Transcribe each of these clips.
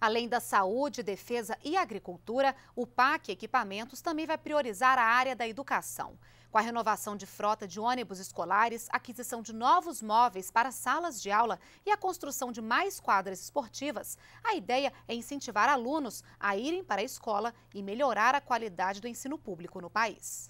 Além da saúde, defesa e agricultura, o PAC Equipamentos também vai priorizar a área da educação. Com a renovação de frota de ônibus escolares, aquisição de novos móveis para salas de aula e a construção de mais quadras esportivas, a ideia é incentivar alunos a irem para a escola e melhorar a qualidade do ensino público no país.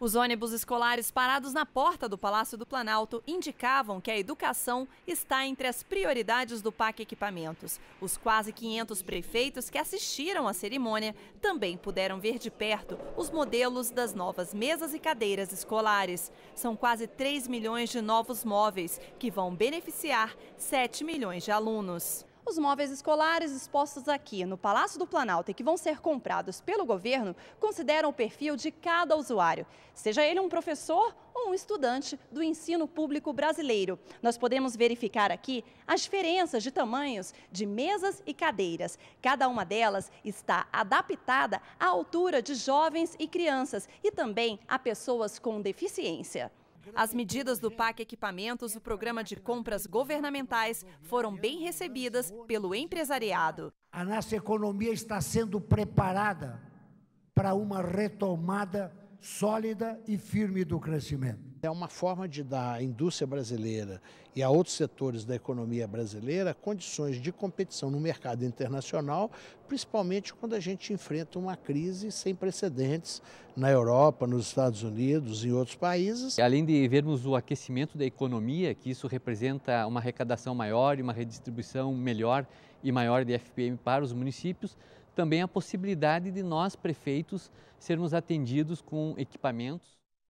Os ônibus escolares parados na porta do Palácio do Planalto indicavam que a educação está entre as prioridades do PAC Equipamentos. Os quase 500 prefeitos que assistiram à cerimônia também puderam ver de perto os modelos das novas mesas e cadeiras escolares. São quase 3 milhões de novos móveis que vão beneficiar 7 milhões de alunos. Os móveis escolares expostos aqui no Palácio do Planalto e que vão ser comprados pelo governo consideram o perfil de cada usuário, seja ele um professor ou um estudante do ensino público brasileiro. Nós podemos verificar aqui as diferenças de tamanhos de mesas e cadeiras. Cada uma delas está adaptada à altura de jovens e crianças e também a pessoas com deficiência. As medidas do PAC Equipamentos, o programa de compras governamentais, foram bem recebidas pelo empresariado. A nossa economia está sendo preparada para uma retomada sólida e firme do crescimento. É uma forma de dar à indústria brasileira e a outros setores da economia brasileira condições de competição no mercado internacional, principalmente quando a gente enfrenta uma crise sem precedentes na Europa, nos Estados Unidos e em outros países. Além de vermos o aquecimento da economia, que isso representa uma arrecadação maior e uma redistribuição melhor e maior de FPM para os municípios, também a possibilidade de nós, prefeitos, sermos atendidos com equipamentos